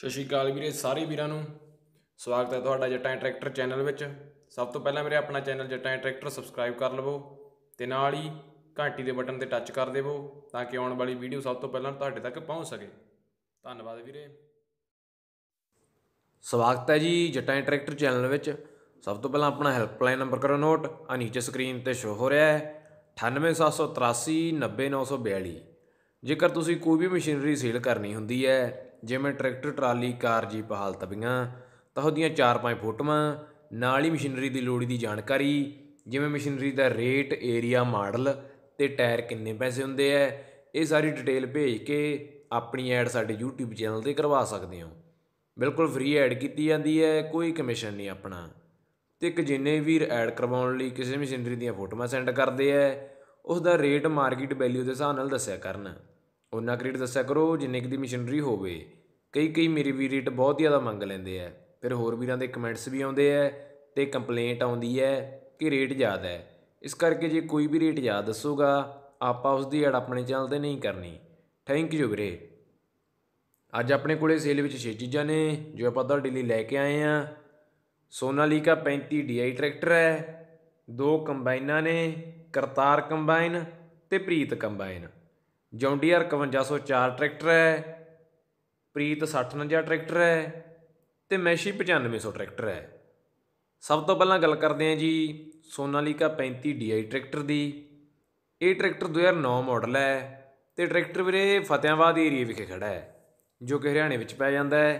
ਸਤਿ ਸ਼੍ਰੀ ਅਕਾਲ ਵੀਰੇ ਸਾਰੇ ਵੀਰਾਂ ਨੂੰ ਸਵਾਗਤ ਹੈ ਤੁਹਾਡਾ ਜੱਟਾਂ ਟਰੈਕਟਰ ਚੈਨਲ ਵਿੱਚ ਸਭ ਤੋਂ ਪਹਿਲਾਂ ਮੇਰੇ ਆਪਣਾ ਚੈਨਲ ਜੱਟਾਂ ਟਰੈਕਟਰ ਸਬਸਕ੍ਰਾਈਬ ਕਰ ਲਵੋ ਤੇ ਨਾਲ ਹੀ ਘੰਟੀ ਦੇ ਬਟਨ ਤੇ ਟੱਚ ਕਰ ਦੇਵੋ ਤਾਂ ਕਿ ਆਉਣ ਵਾਲੀ ਵੀਡੀਓ ਸਭ ਤੋਂ ਪਹਿਲਾਂ ਤੁਹਾਡੇ ਤੱਕ ਪਹੁੰਚ ਸਕੇ ਧੰਨਵਾਦ ਵੀਰੇ ਸਵਾਗਤ ਹੈ ਜੀ ਜੱਟਾਂ ਟਰੈਕਟਰ ਚੈਨਲ ਵਿੱਚ ਸਭ ਤੋਂ ਪਹਿਲਾਂ ਆਪਣਾ ਹੈਲਪਲਾਈਨ ਨੰਬਰ ਕਰੋ ਨੋਟ ਆ ਨੀਚੇ ਸਕਰੀਨ ਤੇ ਸ਼ੋ ਹੋ ਰਿਹਾ ਹੈ 90942 ਜੇਕਰ ਤੁਸੀਂ ਕੋਈ ਵੀ ਮਸ਼ੀਨਰੀ ਸੇਲ ਕਰਨੀ ਹੁੰਦੀ ਹੈ ਜਿਵੇਂ ਟਰੈਕਟਰ ਟਰਾਲੀ ਕਾਰ ਜੀਪ ਹਾਲ ਤਬੀਆਂ ਤਾਂ ਉਹਦੀਆਂ ਚਾਰ ਪੰਜ ਫੋਟੋਆਂ ਨਾਲ ਹੀ ਮਸ਼ੀਨਰੀ ਦੀ ਲੋੜੀ ਦੀ ਜਾਣਕਾਰੀ ਜਿਵੇਂ ਮਸ਼ੀਨਰੀ ਦਾ ਰੇਟ ਏਰੀਆ ਮਾਡਲ ਤੇ ਟਾਇਰ ਕਿੰਨੇ ਪੈਸੇ ਹੁੰਦੇ ਆ ਇਹ ਸਾਰੀ ਡਿਟੇਲ ਭੇਜ ਕੇ ਆਪਣੀ ਐਡ ਸਾਡੇ YouTube ਚੈਨਲ ਤੇ ਕਰਵਾ ਸਕਦੇ ਹੋ ਬਿਲਕੁਲ ਫ੍ਰੀ ਐਡ ਕੀਤੀ ਜਾਂਦੀ ਹੈ ਕੋਈ ਕਮਿਸ਼ਨ ਨਹੀਂ ਆਪਣਾ ਤੇ ਜਿੰਨੇ ਵੀਰ ਐਡ ਕਰਵਾਉਣ ਲਈ ਕਿਸੇ ਮਸ਼ੀਨਰੀ ਦੀਆਂ ਫੋਟੋਆਂ ਸੈਂਡ ਕਰਦੇ ਆ ਉਸ ਦਾ ਰੇਟ ਮਾਰਕੀਟ ਵੈਲਿਊ ਦੇ ਹਿਸਾਬ ਨਾਲ ਦੱਸਿਆ ਕਰਨਾ ਉਹਨਾਂ ਕ੍ਰੀਟ ਦੱਸਿਆ ਕਰੋ ਜਿੰਨੇ ਕਿ ਦੀ ਮਸ਼ੀਨਰੀ ਹੋਵੇ ਕਈ ਕਈ ਮੇਰੇ ਵੀ ਰੇਟ ਬਹੁਤ ਜ਼ਿਆਦਾ ਮੰਗ ਲੈਂਦੇ ਆ ਫਿਰ ਹੋਰ ਵੀਰਾਂ ਦੇ ਕਮੈਂਟਸ ਵੀ ਆਉਂਦੇ ਆ ਤੇ ਕੰਪਲੇਂਟ ਆਉਂਦੀ ਹੈ ਕਿ ਰੇਟ ਜ਼ਿਆਦਾ ਹੈ ਇਸ ਕਰਕੇ ਜੇ ਕੋਈ ਵੀ ਰੇਟ ਜ਼ਿਆਦਾ ਦੱਸੂਗਾ ਆਪਾਂ ਉਸ ਦੀ ਐਡ ਆਪਣੇ ਚੈਨਲ ਤੇ ਨਹੀਂ ਕਰਨੀ ਥੈਂਕ ਯੂ ਵੀਰੇ ਅੱਜ ਆਪਣੇ ਕੋਲੇ ਸੇਲ ਵਿੱਚ ਛੇ ਚੀਜ਼ਾਂ ਨੇ ਜੋ ਆਪਾਂ ਤੁਹਾਡੇ ਲਈ ਲੈ ਕੇ ਆਏ ਆ ਸੋਨਾਲੀਕਾ 35 DI ਟਰੈਕਟਰ ਹੈ ਦੋ ਕੰਬਾਈਨਾਂ ਨੇ ਕਰਤਾਰ ਕੰਬਾਈਨ ਤੇ ਪ੍ਰੀਤ ਕੰਬਾਈਨ ਜੌਂਡੀਅਰ 5104 ਟਰੈਕਟਰ ਹੈ ਪ੍ਰੀਤ 6090 ਟਰੈਕਟਰ ਹੈ ਤੇ ਮੈਸ਼ੀ 9500 ਟਰੈਕਟਰ ਹੈ ਸਭ ਤੋਂ ਪਹਿਲਾਂ ਗੱਲ ਕਰਦੇ ਹਾਂ ਜੀ ਸੋਨਾਲੀਕਾ 35 DI ਟਰੈਕਟਰ ਦੀ ਇਹ ਟਰੈਕਟਰ 2009 ਮਾਡਲ ਹੈ ਤੇ ਟਰੈਕਟਰ ਵੀਰੇ ਫਤਿਆਬਾਦ ਏਰੀਆ ਵਿਖੇ ਖੜਾ ਹੈ ਜੋ ਕਿ ਹਰਿਆਣੇ ਵਿੱਚ ਪੈ ਜਾਂਦਾ ਹੈ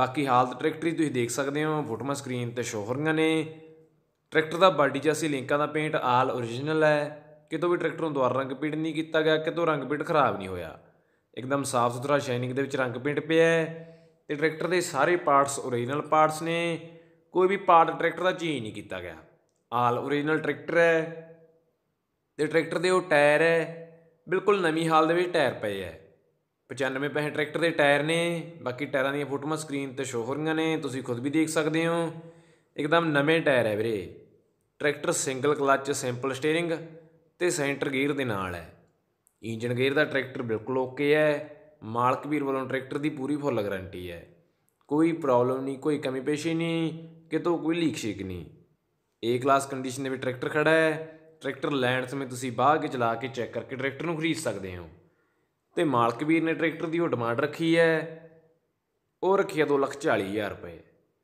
ਬਾਕੀ ਹਾਲਤ ਟਰੈਕਟਰ ਤੁਸੀਂ ਦੇਖ ਸਕਦੇ ਹੋ ਫੋਟੋਆਂ ਸਕਰੀਨ ਤੇ ਸ਼ੋਹਰੀਆਂ ਹੋ ਰਹੀਆਂ ਨੇ ਟਰੈਕਟਰ ਦਾ ਬਾਡੀ ਚਾਸੀ ਲਿੰਕਾਂ ਦਾ ਪੇਂਟ ਆਲ origignal ਹੈ ਕਿਤੋਂ ਵੀ ਟਰੈਕਟਰ ਨੂੰ ਦੁਆਰਾ ਰੰਗ ਪੇਂਟ ਨਹੀਂ ਕੀਤਾ ਗਿਆ ਕਿਤੋਂ ਰੰਗ ਪੇਂਟ ਖਰਾਬ ਨਹੀਂ ਹੋਇਆ ਇੱਕਦਮ ਸਾਫ਼ ਸੁਥਰਾ ਸ਼ਾਈਨਿੰਗ ਦੇ ਵਿੱਚ ਰੰਗ ਪੇਂਟ ਪਿਆ ਹੈ ਤੇ ਟਰੈਕਟਰ ਦੇ ਸਾਰੇ ਪਾਰਟਸ ਓਰੀਜਨਲ ਪਾਰਟਸ ਨੇ ਕੋਈ ਵੀ ਪਾਰਟ ਟਰੈਕਟਰ ਦਾ ਚੇਂਜ ਨਹੀਂ ਕੀਤਾ ਗਿਆ ਆਲ ਓਰੀਜਨਲ ਟਰੈਕਟਰ ਹੈ ਤੇ ਟਰੈਕਟਰ ਦੇ ਉਹ ਟਾਇਰ ਹੈ ਬਿਲਕੁਲ ਨਵੀਂ ਹਾਲ ਦੇ ਵਿੱਚ ਟਾਇਰ ਪਏ ਹੈ 95 ਪੈਸੇ ਟਰੈਕਟਰ ਦੇ ਟਾਇਰ ਨੇ ਬਾਕੀ ਟਾਇਰਾਂ ਦੀਆਂ ਫੋਟੋਆਂ ਸਕਰੀਨ ਤੇ ਸ਼ੋ ਹੋ ਰਹੀਆਂ ਨੇ ਤੁਸੀਂ ਖੁਦ ਵੀ ਦੇਖ ਸਕਦੇ ਹੋ ਇੱਕਦਮ ਨਵੇਂ ਟਾਇਰ ਹੈ ਵੀਰੇ tractor single clutch simple steering ਤੇ ਸੈਂਟਰ ਗੇਅਰ ਦੇ ਨਾਲ ਹੈ ਇੰਜਨ ਗੇਅਰ ਦਾ ਟਰੈਕਟਰ ਬਿਲਕੁਲ ਓਕੇ ਹੈ ਮਾਲਕ ਵੀਰ ਵੱਲੋਂ ਟਰੈਕਟਰ ਦੀ ਪੂਰੀ ਫੁੱਲ ਗਾਰੰਟੀ ਹੈ ਕੋਈ ਪ੍ਰੋਬਲਮ ਨਹੀਂ ਕੋਈ ਕਮੀ ਪੇਸ਼ੀ ਨਹੀਂ ਕਿਤੋਂ ਕੋਈ ਲੀਕ ਸ਼ੇਕ ਨਹੀਂ ਏ ਕਲਾਸ ਕੰਡੀਸ਼ਨ ਦੇ ਵਿੱਚ ਟਰੈਕਟਰ ਖੜਾ ਹੈ ਟਰੈਕਟਰ ਲੈਣ ਸਮੇਂ ਤੁਸੀਂ ਬਾਹਰ ਕੇ ਚਲਾ ਕੇ ਚੈੱਕ ਕਰਕੇ ਟਰੈਕਟਰ ਨੂੰ ਖਰੀਦ ਸਕਦੇ ਹੋ ਤੇ ਮਾਲਕ ਵੀਰ ਨੇ ਟਰੈਕਟਰ ਦੀ ਉਹ ਡਿਮਾਂਡ ਰੱਖੀ ਹੈ ਉਹ ਰੱਖੀ ਹੈ 240000 ਰੁਪਏ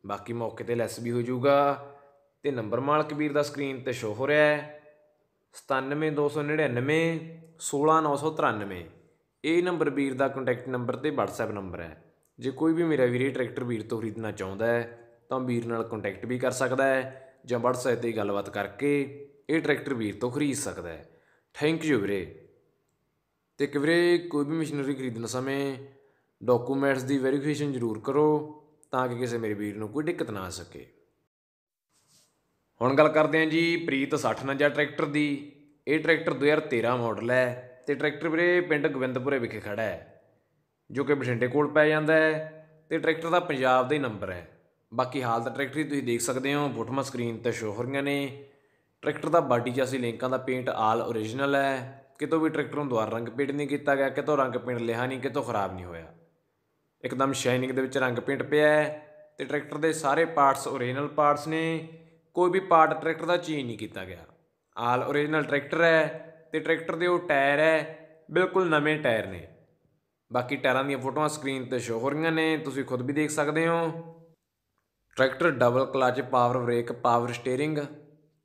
ਬਾਕੀ ਮੌਕੇ ਤੇ ਲੈਸ ਵੀ ਹੋ ਜਾਊਗਾ ਤੇ ਨੰਬਰ ਮਾਲਕ ਵੀਰ ਦਾ ਸਕਰੀਨ ਤੇ ਸ਼ੋ ਹੋ ਰਿਹਾ ਹੈ 97299 16993 ਇਹ ਨੰਬਰ ਵੀਰ ਦਾ ਕੰਟੈਕਟ ਨੰਬਰ ਤੇ WhatsApp ਨੰਬਰ ਹੈ ਜੇ ਕੋਈ ਵੀ ਮੇਰਾ ਵੀਰੇ ਟਰੈਕਟਰ ਵੀਰ ਤੋਂ ਖਰੀਦਣਾ ਚਾਹੁੰਦਾ ਹੈ ਤਾਂ ਵੀਰ ਨਾਲ ਕੰਟੈਕਟ ਵੀ ਕਰ ਸਕਦਾ ਹੈ ਜਾਂ WhatsApp ਤੇ ਗੱਲਬਾਤ ਕਰਕੇ ਇਹ ਟਰੈਕਟਰ ਵੀਰ ਤੋਂ ਖਰੀਦ ਸਕਦਾ ਹੈ ਥੈਂਕ ਯੂ ਵੀਰੇ ਤੇ ਕਿ ਵੀਰੇ ਕੋਈ ਵੀ ਮਸ਼ੀਨਰੀ ਖਰੀਦਣ ਸਮੇਂ ਡਾਕੂਮੈਂਟਸ ਦੀ ਵੈਰੀਫਿਕੇਸ਼ਨ ਜ਼ਰੂਰ ਕਰੋ ਤਾਂ ਕਿ ਕਿਸੇ ਮੇਰੇ ਵੀਰ ਨੂੰ ਕੋਈ ਦਿੱਕਤ ਨਾ ਆ ਸਕੇ ਹੁਣ ਗੱਲ ਕਰਦੇ ਹਾਂ ਜੀ ਪ੍ਰੀਤ 6050 ਟਰੈਕਟਰ ਦੀ ਇਹ ਟਰੈਕਟਰ 2013 ਮਾਡਲ ਹੈ ਤੇ ਟਰੈਕਟਰ ਵੀਰੇ ਪਿੰਡ ਗਵਿੰਦਪੁਰੇ ਵਿਖੇ ਖੜਾ ਹੈ ਜੋ ਕਿ ਬਠਿੰਡੇ ਕੋਲ ਪੈ ਜਾਂਦਾ ਹੈ ਤੇ ਟਰੈਕਟਰ ਦਾ ਪੰਜਾਬ ਦਾ ਹੀ ਨੰਬਰ ਹੈ ਬਾਕੀ ਹਾਲਤ ਟਰੈਕਟਰ ਹੀ ਤੁਸੀਂ ਦੇਖ ਸਕਦੇ ਹੋ ਫੋਟੋਆਂ ਸਕਰੀਨ ਤੇ ਸ਼ੋ ਹੋ ਰਹੀਆਂ ਨੇ ਟਰੈਕਟਰ ਦਾ ਬਾਡੀ ਜਿਹਾ ਲਿੰਕਾਂ ਦਾ ਪੇਂਟ ਆਲ origignal ਹੈ ਕਿਤੋਂ ਵੀ ਟਰੈਕਟਰ ਨੂੰ ਦੁਆਰ ਰੰਗ ਪੇਂਟ ਨਹੀਂ ਕੀਤਾ ਗਿਆ ਕਿਤੋਂ ਰੰਗ ਪੇਂਟ ਲਿਆ ਨਹੀਂ ਕਿਤੋਂ ਖਰਾਬ ਨਹੀਂ ਹੋਇਆ ਇੱਕਦਮ ਸ਼ਾਈਨਿੰਗ ਦੇ ਵਿੱਚ ਰੰਗ ਪੇਂਟ ਪਿਆ ਹੈ ਤੇ ਟਰੈਕਟਰ ਦੇ ਸਾਰੇ ਪਾਰਟਸ origignal ਪਾਰਟਸ ਨੇ ਕੋਈ ਵੀ ਪਾਰਟ ਟਰੈਕਟਰ ਦਾ ਚੇਂਜ ਨਹੀਂ ਕੀਤਾ ਗਿਆ ਆਲ origignal ਟਰੈਕਟਰ ਹੈ ਤੇ ਟਰੈਕਟਰ ਦੇ ਉਹ ਟਾਇਰ ਹੈ ਬਿਲਕੁਲ ਨਵੇਂ ਟਾਇਰ ਨੇ ਬਾਕੀ ਟਾਇਰਾਂ ਦੀਆਂ ਫੋਟੋਆਂ ਸਕਰੀਨ ਤੇ ਸ਼ੋ ਹੋ ਰਹੀਆਂ ਨੇ ਤੁਸੀਂ ਖੁਦ ਵੀ ਦੇਖ ਸਕਦੇ ਹੋ tractor double clutch power brake power steering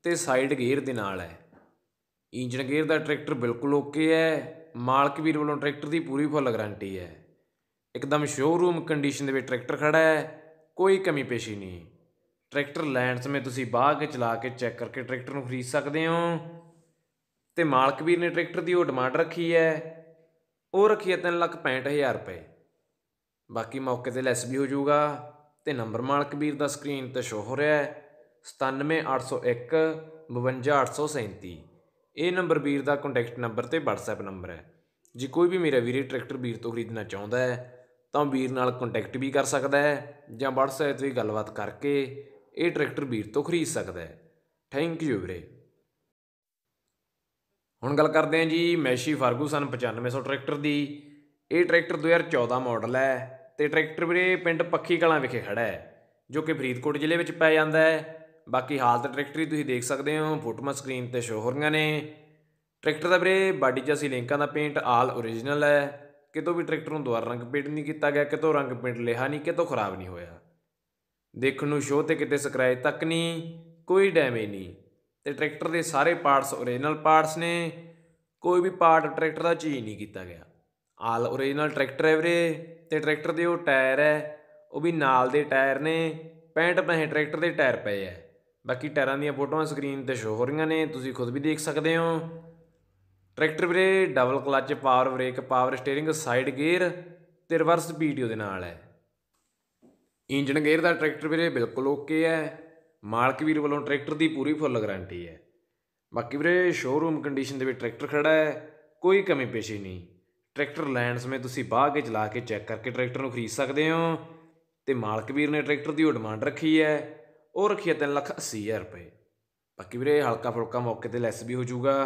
ਤੇ ਸਾਈਡ ਗੇਅਰ ਦੇ ਨਾਲ ਹੈ ਇੰਜਨ ਗੇਅਰ ਦਾ ਟਰੈਕਟਰ ਬਿਲਕੁਲ ਓਕੇ ਹੈ ਮਾਲਕ ਵੀਰ ਵੱਲੋਂ ਟਰੈਕਟਰ ਦੀ ਪੂਰੀ ਫੁੱਲ ਗਾਰੰਟੀ ਹੈ ਇੱਕਦਮ ਸ਼ੋਰੂਮ ਕੰਡੀਸ਼ਨ ਦੇ ਵਿੱਚ ਟਰੈਕਟਰ ਖੜਾ ਹੈ ਕੋਈ ਕਮੀ ਪੇਸ਼ੀ ਨਹੀਂ ਟਰੈਕਟਰ ਲੈਣ ਸਮੇਂ ਤੁਸੀਂ ਬਾਹ ਕੇ ਚਲਾ ਕੇ ਚੈੱਕ ਕਰਕੇ ਟਰੈਕਟਰ ਨੂੰ ਖਰੀਦ ਸਕਦੇ ਹੋ ਤੇ ਮਾਲਕ ਵੀਰ ਨੇ ਟਰੈਕਟਰ ਦੀ ਉਹ ਡਿਮਾਂਡ ਰੱਖੀ ਹੈ ਉਹ ਰੱਖੀ ਹੈ 365000 ਰੁਪਏ ਬਾਕੀ ਮੌਕੇ ਤੇ ਲੈਸ ਵੀ ਹੋ ਜਾਊਗਾ ਤੇ ਨੰਬਰ ਮਾਲਕ ਵੀਰ ਦਾ ਸਕਰੀਨ ਤੇ ਸ਼ੋ ਹੋ ਰਿਹਾ ਹੈ 97801 52837 ਇਹ ਨੰਬਰ ਵੀਰ ਦਾ ਕੰਟੈਕਟ ਨੰਬਰ ਤੇ WhatsApp ਨੰਬਰ ਹੈ ਜੇ ਕੋਈ ਵੀ ਮੇਰਾ ਵੀਰੇ ਟਰੈਕਟਰ ਵੀਰ ਤੋਂ ਖਰੀਦਣਾ ਚਾਹੁੰਦਾ ਹੈ ਤਾਂ ਵੀਰ ਨਾਲ ਕੰਟੈਕਟ ਵੀ ਕਰ ਸਕਦਾ ਹੈ ਜਾਂ WhatsApp ਤੇ ਗੱਲਬਾਤ ਕਰਕੇ ਇਹ ਟਰੈਕਟਰ ਵੀਰ ਤੋਂ ਖਰੀਦ ਸਕਦਾ ਹੈ ਥੈਂਕ ਯੂ ਵੀਰੇ ਹੁਣ ਗੱਲ ਕਰਦੇ ਹਾਂ ਜੀ ਮੈਸ਼ੀ ਫਰਗੂਸਨ 9500 ਟਰੈਕਟਰ ਦੀ ਇਹ ਟਰੈਕਟਰ 2014 ਮਾਡਲ ਹੈ ਤੇ ਟਰੈਕਟਰ ਵੀਰੇ ਪਿੰਡ ਪੱਖੀ ਕਲਾਂ ਵਿਖੇ ਖੜਾ ਹੈ ਜੋ ਕਿ ਫਰੀਦਕੋਟ ਜ਼ਿਲ੍ਹੇ ਵਿੱਚ ਪੈ ਜਾਂਦਾ ਹੈ ਬਾਕੀ ਹਾਲਤ ਟਰੈਕਟਰ ਹੀ ਤੁਸੀਂ ਦੇਖ ਸਕਦੇ ਹੋ ਫੋਟੋਆਂ ਸਕਰੀਨ ਤੇ ਸ਼ੋ ਹੋ ਰਹੀਆਂ ਨੇ ਟਰੈਕਟਰ ਦਾ ਵੀਰੇ ਬਾਡੀ 'ਚ ਅਸੀਂ ਲਿੰਕਾਂ ਦਾ ਪੇਂਟ ਆਲ オリジナル ਹੈ ਕਿਤੋਂ ਵੀ ਟਰੈਕਟਰ ਨੂੰ ਦੁਬਾਰਾ ਰੰਗ ਪੇਂਟ ਨਹੀਂ ਕੀਤਾ ਗਿਆ ਕਿਤੋਂ ਰੰਗ ਪੇਂਟ ਲਿਹਾ ਨਹੀਂ ਕਿਤੋਂ ਖਰਾਬ ਨਹੀਂ ਹੋਇਆ ਦੇਖਣ ਨੂੰ ਸ਼ੋਅ ਤੇ ਕਿਤੇ ਸਕ੍ਰੈਚ ਤੱਕ ਨਹੀਂ ਕੋਈ ਡੈਮੇਜ ਨਹੀਂ ਤੇ ਟਰੈਕਟਰ ਦੇ ਸਾਰੇ ਪਾਰਟਸ origignal ਪਾਰਟਸ ਨੇ ਕੋਈ ਵੀ ਪਾਰਟ ਟਰੈਕਟਰ ਦਾ ਚੇਂਜ ਨਹੀਂ ਕੀਤਾ ਗਿਆ ਆਲ origignal ਟਰੈਕਟਰ ਹੈ ਵੀਰੇ ਤੇ ਟਰੈਕਟਰ ਦੇ ਉਹ ਟਾਇਰ ਹੈ ਉਹ ਵੀ ਨਾਲ ਦੇ ਟਾਇਰ ਨੇ 65 65 ਟਰੈਕਟਰ ਦੇ ਟਾਇਰ ਪਏ ਆ ਬਾਕੀ ਟਾਇਰਾਂ ਦੀਆਂ ਫੋਟੋਆਂ ਸਕਰੀਨ ਤੇ ਸ਼ੋ ਹੋ ਰਹੀਆਂ ਨੇ ਤੁਸੀਂ ਖੁਦ ਵੀ ਦੇਖ ਸਕਦੇ ਹੋ ਟਰੈਕਟਰ ਵੀਰੇ double clutch power brake power steering side gear ਤੇ ਰਿਵਰਸ ਵੀਡੀਓ ਦੇ ਨਾਲ ਹੈ ਇੰਜਨ ਗੇਅਰ ਦਾ ਟਰੈਕਟਰ ਵੀਰੇ ਬਿਲਕੁਲ ਓਕੇ ਹੈ ਮਾਲਕ ਵੀਰ ਵੱਲੋਂ ਟਰੈਕਟਰ ਦੀ ਪੂਰੀ ਫੁੱਲ ਗਾਰੰਟੀ ਹੈ ਬਾਕੀ ਵੀਰੇ ਸ਼ੋਰੂਮ ਕੰਡੀਸ਼ਨ ਦੇ ਵਿੱਚ ਟਰੈਕਟਰ ਖੜਾ ਹੈ ਕੋਈ ਕਮੀ ਪੇਸ਼ੀ ਨਹੀਂ ਟਰੈਕਟਰ ਲੈਣ ਸਮੇਂ ਤੁਸੀਂ ਬਾਹਰ ਕੇ ਚਲਾ ਕੇ ਚੈੱਕ ਕਰਕੇ ਟਰੈਕਟਰ ਨੂੰ ਖਰੀਦ ਸਕਦੇ ਹੋ ਤੇ ਮਾਲਕ ਵੀਰ ਨੇ ਟਰੈਕਟਰ ਦੀ ਉਹ ਡਿਮਾਂਡ ਰੱਖੀ ਹੈ ਉਹ ਰੱਖੀ ਹੈ 3 ਲੱਖ 80 ਹਜ਼ਾਰ ਰੁਪਏ ਬਾਕੀ ਵੀਰੇ ਹਲਕਾ ਫੁਲਕਾ ਮੌਕੇ ਤੇ ਲੈਸ ਵੀ ਹੋ ਜਾਊਗਾ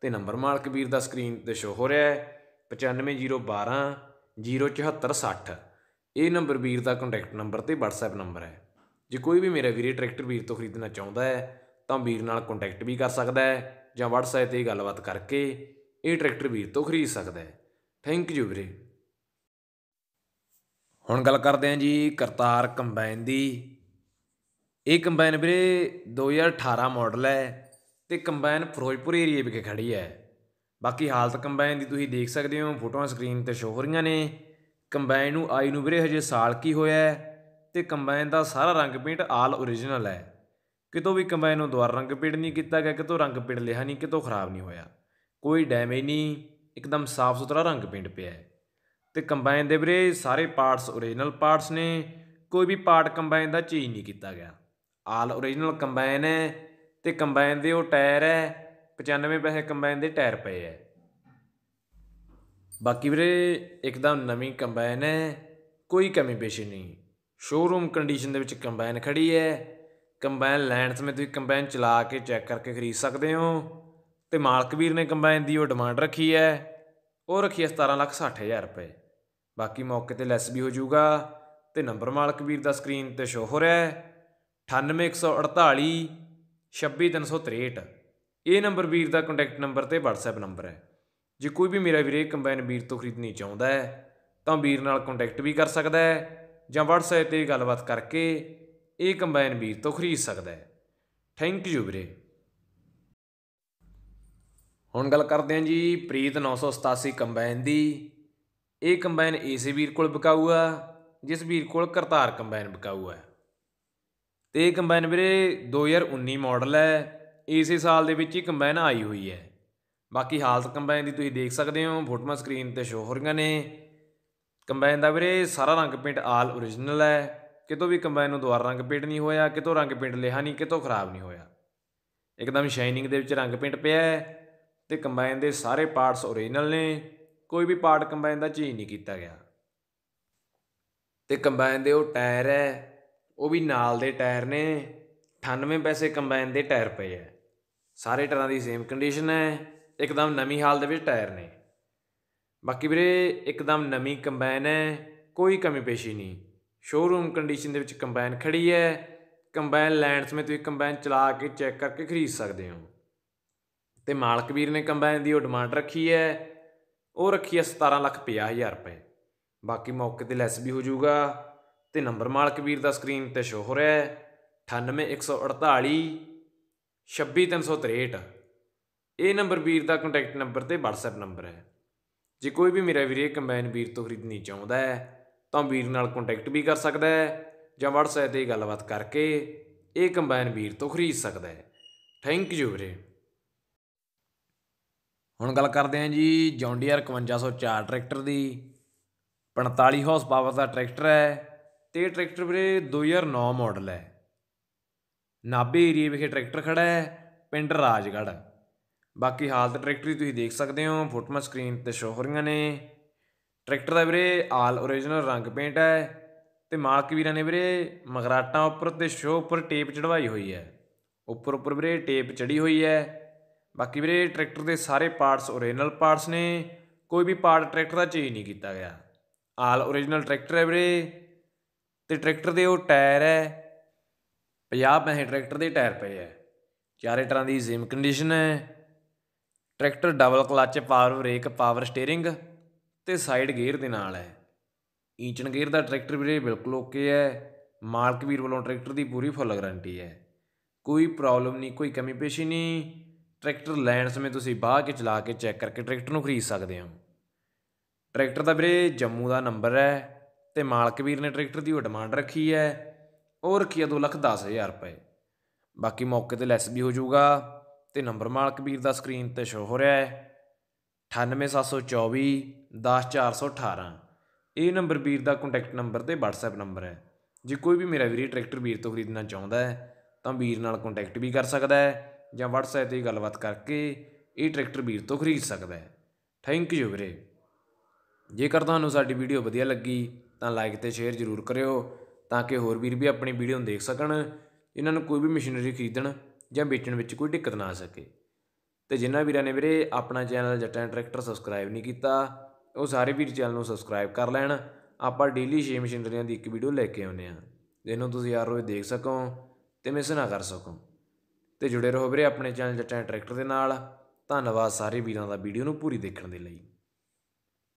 ਤੇ ਨੰਬਰ ਮਾਲਕ ਵੀਰ ਦਾ ਸਕਰੀਨ ਤੇ ਸ਼ੋ ਹੋ ਰਿਹਾ ਹੈ 95012 07460 ਇਹ ਨੰਬਰ ਵੀਰ ਦਾ ਕੰਟੈਕਟ ਨੰਬਰ ਤੇ WhatsApp ਨੰਬਰ ਹੈ ਜੇ ਕੋਈ ਵੀ ਮੇਰਾ ਵੀਰੇ ਟਰੈਕਟਰ ਵੀਰ ਤੋਂ ਖਰੀਦਣਾ ਚਾਹੁੰਦਾ ਹੈ ਤਾਂ ਵੀਰ ਨਾਲ ਕੰਟੈਕਟ ਵੀ ਕਰ ਸਕਦਾ ਹੈ ਜਾਂ WhatsApp ਤੇ ਗੱਲਬਾਤ ਕਰਕੇ ਇਹ ਟਰੈਕਟਰ ਵੀਰ ਤੋਂ ਖਰੀਦ ਸਕਦਾ ਹੈ ਥੈਂਕ ਯੂ ਵੀਰੇ ਹੁਣ ਗੱਲ ਕਰਦੇ ਹਾਂ ਜੀ ਕਰਤਾਰ ਕੰਬਾਈਨ ਦੀ ਇਹ ਕੰਬਾਈਨ ਵੀਰੇ 2018 ਮਾਡਲ ਹੈ ਤੇ ਕੰਬਾਈਨ ਫਿਰੋਜ਼ਪੁਰ ਏਰੀਆ ਵਿਖੇ ਖੜੀ ਹੈ ਬਾਕੀ ਹਾਲਤ ਕੰਬਾਈਨ ਦੀ ਤੁਸੀਂ ਦੇਖ ਸਕਦੇ ਹੋ ਫੋਟੋਆਂ ਸਕਰੀਨ ਤੇ ਸ਼ੋ ਹੋ ਰਹੀਆਂ ਨੇ ਕੰਬਾਈਨ ਨੂੰ ਆਈ ਨੂੰ ਵੀਰੇ ਹਜੇ ਸਾਲ ਕੀ ਹੋਇਆ ਤੇ ਕੰਬਾਈਨ ਦਾ ਸਾਰਾ ਰੰਗ ਪੇਂਟ ਆਲ origignal ਹੈ ਕਿਤੋਂ ਵੀ ਕੰਬਾਈਨ ਨੂੰ ਦੁਬਾਰਾ ਰੰਗ ਪੇਂਟ ਨਹੀਂ ਕੀਤਾ ਗਿਆ ਕਿਤੋਂ ਰੰਗ ਪੇਂਟ ਲਿਆ ਨਹੀਂ ਕਿਤੋਂ ਖਰਾਬ ਨਹੀਂ ਹੋਇਆ ਕੋਈ ਡੈਮੇਜ ਨਹੀਂ ਇੱਕਦਮ ਸਾਫ਼ ਸੁਥਰਾ ਰੰਗ ਪੇਂਟ ਪਿਆ ਹੈ ਤੇ ਕੰਬਾਈਨ ਦੇ ਵੀਰੇ ਸਾਰੇ ਪਾਰਟਸ origignal ਪਾਰਟਸ ਨੇ ਕੋਈ ਵੀ ਪਾਰਟ ਕੰਬਾਈਨ ਦਾ ਚੇਂਜ ਨਹੀਂ ਕੀਤਾ ਗਿਆ ਆਲ origignal ਕੰਬਾਈਨ ਹੈ ਤੇ ਕੰਬਾਈਨ ਦੇ ਉਹ ਟਾਇਰ ਹੈ 95 ਪੈਸੇ ਕੰਬਾਈਨ ਦੇ ਟਾਇਰ ਪਏ ਹੈ ਬਾਕੀ ਵੀਰੇ ਇੱਕਦਮ ਨਵੀਂ ਕੰਬਾਈਨ ਹੈ ਕੋਈ ਕਮੀ ਪੇਸ਼ੀ ਨਹੀਂ ਸ਼ੋਰੂਮ ਕੰਡੀਸ਼ਨ ਦੇ ਵਿੱਚ ਕੰਬਾਈਨ ਖੜੀ ਹੈ ਕੰਬਾਈਨ ਲੈਣ ਸਮੇਂ ਤੁਸੀਂ ਕੰਬਾਈਨ ਚਲਾ ਕੇ ਚੈੱਕ ਕਰਕੇ ਖਰੀਦ ਸਕਦੇ ਹੋ ਤੇ ਮਾਲਕ ਵੀਰ ਨੇ ਕੰਬਾਈਨ ਦੀ ਉਹ ਡਿਮਾਂਡ ਰੱਖੀ ਹੈ ਉਹ ਰੱਖੀ ਹੈ 17,60,000 ਰੁਪਏ ਬਾਕੀ ਮੌਕੇ ਤੇ ਲੈਸ ਵੀ ਹੋ ਜਾਊਗਾ ਤੇ ਨੰਬਰ ਮਾਲਕ ਵੀਰ ਦਾ ਸਕਰੀਨ ਤੇ ਸ਼ੋ ਹੋ ਰਿਹਾ ਹੈ 98148 26363 ਇਹ ਨੰਬਰ ਵੀਰ ਦਾ ਕੰਟੈਕਟ ਨੰਬਰ ਤੇ WhatsApp ਨੰਬਰ ਹੈ ਜੇ ਕੋਈ ਵੀ ਮੇਰਾ ਵੀਰੇ ਕੰਬਾਈਨ ਵੀਰ ਤੋਂ ਖਰੀਦਣੀ ਚਾਹੁੰਦਾ ਹੈ ਤਾਂ ਵੀਰ ਨਾਲ ਕੰਟੈਕਟ ਵੀ ਕਰ ਸਕਦਾ ਹੈ ਜਾਂ WhatsApp ਤੇ ਗੱਲਬਾਤ ਕਰਕੇ ਇਹ ਕੰਬਾਈਨ ਵੀਰ ਤੋਂ ਖਰੀਦ ਸਕਦਾ ਹੈ ਥੈਂਕ ਯੂ ਵੀਰੇ ਹੁਣ ਗੱਲ ਕਰਦੇ ਹਾਂ ਜੀ ਪ੍ਰੀਤ 987 ਕੰਬਾਈਨ ਦੀ ਇਹ ਕੰਬਾਈਨ ਏਸੇ ਵੀਰ ਕੋਲ ਬਕਾਊ ਆ ਜਿਸ ਵੀਰ ਕੋਲ ਕਰਤਾਰ ਕੰਬਾਈਨ ਬਕਾਊ ਆ ਤੇ ਇਹ ਕੰਬਾਈਨ ਵੀਰੇ 2019 ਮਾਡਲ ਹੈ ਏਸੇ ਸਾਲ ਦੇ ਵਿੱਚ ਹੀ ਕੰਬਾਈਨ ਆਈ ਹੋਈ ਹੈ ਬਾਕੀ ਹਾਲਤ ਕੰਬਾਈਨ ਦੀ ਤੁਸੀਂ ਦੇਖ ਸਕਦੇ ਹੋ ਫੋਟੋਆਂ ਸਕਰੀਨ ਤੇ ਸ਼ੋ ਹੋ ਰਹੀਆਂ ਨੇ ਕੰਬਾਈਨ ਦਾ ਵੀਰੇ ਸਾਰਾ ਰੰਗ ਪੇਂਟ ਆਲ origignal ਹੈ ਕਿਤੋਂ ਵੀ ਕੰਬਾਈਨ ਨੂੰ ਦੁਬਾਰਾ ਰੰਗ ਪੇਂਟ ਨਹੀਂ ਹੋਇਆ ਕਿਤੋਂ ਰੰਗ ਪੇਂਟ ਲਿਆ ਨਹੀਂ ਕਿਤੋਂ ਖਰਾਬ ਨਹੀਂ ਹੋਇਆ ਇੱਕਦਮ ਸ਼ਾਈਨਿੰਗ ਦੇ ਵਿੱਚ ਰੰਗ ਪੇਂਟ ਪਿਆ ਹੈ ਤੇ ਕੰਬਾਈਨ ਦੇ ਸਾਰੇ ਪਾਰਟਸ origignal ਨੇ ਕੋਈ ਵੀ ਪਾਰਟ ਕੰਬਾਈਨ ਦਾ ਚੇਂਜ ਨਹੀਂ ਕੀਤਾ ਗਿਆ ਤੇ ਕੰਬਾਈਨ ਦੇ ਉਹ ਟਾਇਰ ਹੈ ਉਹ ਵੀ ਨਾਲ ਦੇ ਟਾਇਰ ਨੇ 98 ਪੈਸੇ ਕੰਬਾਈਨ ਦੇ ਟਾਇਰ ਪਏ ਹੈ ਸਾਰੇ ਟਰਾਂ ਦੀ ਸੇਮ ਕੰਡੀਸ਼ਨ ਹੈ ਇੱਕਦਮ ਨਵੀਂ ਹਾਲ ਦੇ ਵਿੱਚ ਟਾਇਰ ਨੇ ਬਾਕੀ ਵੀਰੇ ਇੱਕਦਮ ਨਵੀਂ ਕੰਬਾਈਨ ਹੈ ਕੋਈ ਕਮੀ ਪੇਸ਼ੀ ਨਹੀਂ ਸ਼ੋਰੂਮ ਕੰਡੀਸ਼ਨ ਦੇ ਵਿੱਚ ਕੰਬਾਈਨ ਖੜੀ ਹੈ ਕੰਬਾਈਨ ਲੈਣ ਸਮੇਂ ਤੁਸੀਂ ਕੰਬਾਈਨ ਚਲਾ ਕੇ ਚੈੱਕ ਕਰਕੇ ਖਰੀਦ ਸਕਦੇ ਹੋ ਤੇ ਮਾਲਕ ਵੀਰ ਨੇ ਕੰਬਾਈਨ ਦੀ ਉਹ ਡਿਮਾਂਡ ਰੱਖੀ ਹੈ ਉਹ ਰੱਖੀ ਹੈ 17 ਲੱਖ 50000 ਰੁਪਏ ਬਾਕੀ ਮੌਕੇ ਤੇ ਲੈਸ ਵੀ ਹੋ ਜਾਊਗਾ ਤੇ ਨੰਬਰ ਮਾਲਕ ਵੀਰ ਦਾ ਸਕਰੀਨ ਤੇ ਸ਼ੋ ਹੋ ਰਿਹਾ ਹੈ 98148 26363 ਇਹ ਨੰਬਰ ਵੀਰ ਦਾ ਕੰਟੈਕਟ ਨੰਬਰ ਤੇ WhatsApp ਨੰਬਰ ਹੈ ਜੇ ਕੋਈ ਵੀ ਮੇਰਾ ਵੀਰੇ ਕੰਬਾਈਨ ਵੀਰ ਤੋਂ ਖਰੀਦਣੀ ਚਾਹੁੰਦਾ ਹੈ ਤਾਂ ਵੀਰ ਨਾਲ ਕੰਟੈਕਟ ਵੀ ਕਰ ਸਕਦਾ ਹੈ ਜਾਂ WhatsApp ਤੇ ਗੱਲਬਾਤ ਕਰਕੇ ਇਹ ਕੰਬਾਈਨ ਵੀਰ ਤੋਂ ਖਰੀਦ ਸਕਦਾ ਹੈ ਥੈਂਕ ਯੂ ਵੀਰੇ ਹੁਣ ਗੱਲ ਕਰਦੇ ਹਾਂ ਜੀ ਜੌਂਡੀਅਰ 5104 ਟਰੈਕਟਰ ਦੀ 45 ਹਾਰਸ ਪਾਵਰ ਦਾ ਟਰੈਕਟਰ ਹੈ ਤੇ ਇਹ ਟਰੈਕਟਰ ਵੀਰੇ 2009 ਮਾਡਲ ਹੈ ਨਾਬੇ ਏਰੀਆ ਵਿਖੇ ਟਰੈਕਟਰ ਖੜਾ ਹੈ ਪਿੰਡ ਰਾਜਗੜ੍ਹ ਬਾਕੀ ਹਾਲਤ ਟਰੈਕਟਰੀ ਤੁਸੀਂ ਦੇਖ ਸਕਦੇ ਹੋ ਫੋਟੋਆਂ ਸਕਰੀਨ ਤੇ ਸ਼ੋ ਹੋ ਰਹੀਆਂ ਨੇ ਟਰੈਕਟਰ ਦਾ ਵੀਰੇ ਆਲ origignal ਰੰਗ ਪੇਂਟ ਹੈ ਤੇ ਮਾਲਕ ਵੀਰਾਂ ਨੇ ਵੀਰੇ ਮਗਰਾਟਾਂ ਉੱਪਰ ਤੇ ਸ਼ੋ ਉੱਪਰ ਟੇਪ ਚੜਵਾਈ ਹੋਈ ਹੈ ਉੱਪਰ ਉੱਪਰ ਵੀਰੇ ਟੇਪ ਚੜੀ ਹੋਈ ਹੈ ਬਾਕੀ ਵੀਰੇ ਟਰੈਕਟਰ ਦੇ ਸਾਰੇ ਪਾਰਟਸ origignal ਪਾਰਟਸ ਨੇ ਕੋਈ ਵੀ ਪਾਰਟ ਟਰੈਕਟਰ ਦਾ ਚੇਂਜ ਨਹੀਂ ਕੀਤਾ ਗਿਆ ਆਲ origignal ਟਰੈਕਟਰ ਹੈ ਵੀਰੇ ਤੇ ਟਰੈਕਟਰ ਦੇ ਉਹ ਟਾਇਰ ਹੈ 50 ਪੈਸੇ ਟਰੈਕਟਰ ਦੇ ਟਾਇਰ ਪਏ ਹੈ ਚਾਰੇ ਤਰ੍ਹਾਂ ਦੀ ਜ਼ਿਮ ਕੰਡੀਸ਼ਨ ਹੈ tractor double clutch power brake power steering ਤੇ ਸਾਈਡ ਗੇਅਰ ਦੇ ਨਾਲ ਹੈ ਇੰਜਨ ਗੇਅਰ ਦਾ ਟਰੈਕਟਰ ਵੀਰੇ ਬਿਲਕੁਲ ਓਕੇ ਹੈ ਮਾਲਕ ਵੀਰ ਵੱਲੋਂ ਟਰੈਕਟਰ ਦੀ ਪੂਰੀ ਫੁੱਲ ਗਾਰੰਟੀ ਹੈ ਕੋਈ ਪ੍ਰੋਬਲਮ ਨਹੀਂ ਕੋਈ ਕਮੀ ਪੇਸ਼ੀ ਨਹੀਂ ਟਰੈਕਟਰ ਲੈਣ ਸਮੇਂ ਤੁਸੀਂ ਬਾਹਰ ਕੇ ਚਲਾ ਕੇ ਚੈੱਕ ਕਰਕੇ ਟਰੈਕਟਰ ਨੂੰ ਖਰੀਦ ਸਕਦੇ ਹੋ ਟਰੈਕਟਰ ਦਾ ਵੀਰੇ ਜੰਮੂ ਦਾ ਨੰਬਰ ਹੈ ਤੇ ਮਾਲਕ ਵੀਰ ਨੇ ਟਰੈਕਟਰ ਦੀ ਉਹ ਡਿਮਾਂਡ ਰੱਖੀ ਹੈ ਉਹ ਰੱਖੀ ਹੈ 2 ਲੱਖ 10 ਹਜ਼ਾਰ ਰੁਪਏ ਬਾਕੀ ਮੌਕੇ ਤੇ ਲੈਸ ਵੀ ਹੋ ਜਾਊਗਾ ਤੇ ਨੰਬਰ ਮਾਲਕ ਵੀਰ ਦਾ ਸਕਰੀਨ ਤੇ ਸ਼ੋ ਹੋ ਰਿਹਾ ਹੈ 98724 10418 ਇਹ ਨੰਬਰ ਵੀਰ ਦਾ ਕੰਟੈਕਟ ਨੰਬਰ ਤੇ WhatsApp ਨੰਬਰ ਹੈ ਜੇ ਕੋਈ ਵੀ ਮੇਰਾ ਵੀਰ ਟਰੈਕਟਰ ਵੀਰ ਤੋਂ ਖਰੀਦਣਾ ਚਾਹੁੰਦਾ ਹੈ ਤਾਂ ਵੀਰ ਨਾਲ ਕੰਟੈਕਟ ਵੀ ਕਰ ਸਕਦਾ ਹੈ ਜਾਂ WhatsApp ਤੇ ਗੱਲਬਾਤ ਕਰਕੇ ਇਹ ਟਰੈਕਟਰ ਵੀਰ ਤੋਂ ਖਰੀਦ ਸਕਦਾ ਹੈ ਥੈਂਕ ਯੂ ਵੀਰੇ ਜੇਕਰ ਤੁਹਾਨੂੰ ਸਾਡੀ ਵੀਡੀਓ ਵਧੀਆ ਲੱਗੀ ਤਾਂ ਲਾਈਕ ਤੇ ਸ਼ੇਅਰ ਜ਼ਰੂਰ ਕਰਿਓ ਤਾਂ ਕਿ ਹੋਰ ਵੀਰ ਵੀ ਆਪਣੀ ਵੀਡੀਓ ਨੂੰ ਦੇਖ ਸਕਣ ਇਹਨਾਂ ਨੂੰ ਕੋਈ ਵੀ ਮਸ਼ੀਨਰੀ ਖਰੀਦਣ ਜਾਂ ਬੀਟਣ ਵਿੱਚ ਕੋਈ ਦਿੱਕਤ ਨਾ ਆ ਸਕੇ ਤੇ ਜਿਨ੍ਹਾਂ ਵੀਰਾਂ ਨੇ ਵੀਰੇ ਆਪਣਾ ਚੈਨਲ ਜੱਟਾਂ ਟਰੈਕਟਰ ਸਬਸਕ੍ਰਾਈਬ ਨਹੀਂ ਕੀਤਾ ਉਹ ਸਾਰੇ ਵੀਰ ਚੈਨਲ ਨੂੰ ਸਬਸਕ੍ਰਾਈਬ ਕਰ ਲੈਣ ਆਪਾਂ ਡੇਲੀ ਸ਼ੇ ਮਸ਼ੀਨਰੀਆਂ ਦੀ ਇੱਕ ਵੀਡੀਓ ਲੈ ਕੇ ਆਉਂਦੇ ਆ ਜਿਹਨੂੰ ਤੁਸੀਂ ਯਾਰ ਰੋਜ਼ ਦੇਖ ਸਕੋ ਤੇ ਮਿਸ ਨਾ ਕਰ ਸਕੋ ਤੇ ਜੁੜੇ ਰਹੋ ਵੀਰੇ ਆਪਣੇ ਚੈਨਲ ਜੱਟਾਂ ਟਰੈਕਟਰ ਦੇ ਨਾਲ ਧੰਨਵਾਦ ਸਾਰੇ ਵੀਰਾਂ ਦਾ ਵੀਡੀਓ ਨੂੰ ਪੂਰੀ ਦੇਖਣ ਦੇ ਲਈ